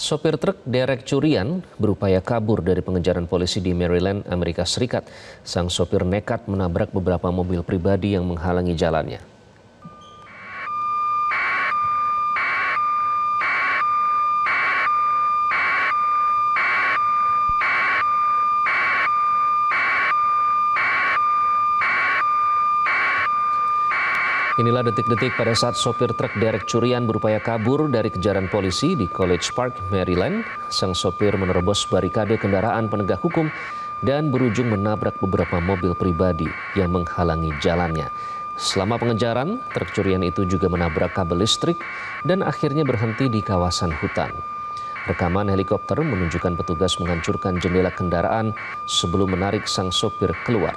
Sopir truk derek curian berupaya kabur dari pengejaran polisi di Maryland, Amerika Serikat. Sang sopir nekat menabrak beberapa mobil pribadi yang menghalangi jalannya. Inilah detik-detik pada saat sopir truk derek curian berupaya kabur dari kejaran polisi di College Park, Maryland. Sang sopir menerobos barikade kendaraan penegak hukum dan berujung menabrak beberapa mobil pribadi yang menghalangi jalannya. Selama pengejaran, truk curian itu juga menabrak kabel listrik dan akhirnya berhenti di kawasan hutan. Rekaman helikopter menunjukkan petugas menghancurkan jendela kendaraan sebelum menarik sang sopir keluar.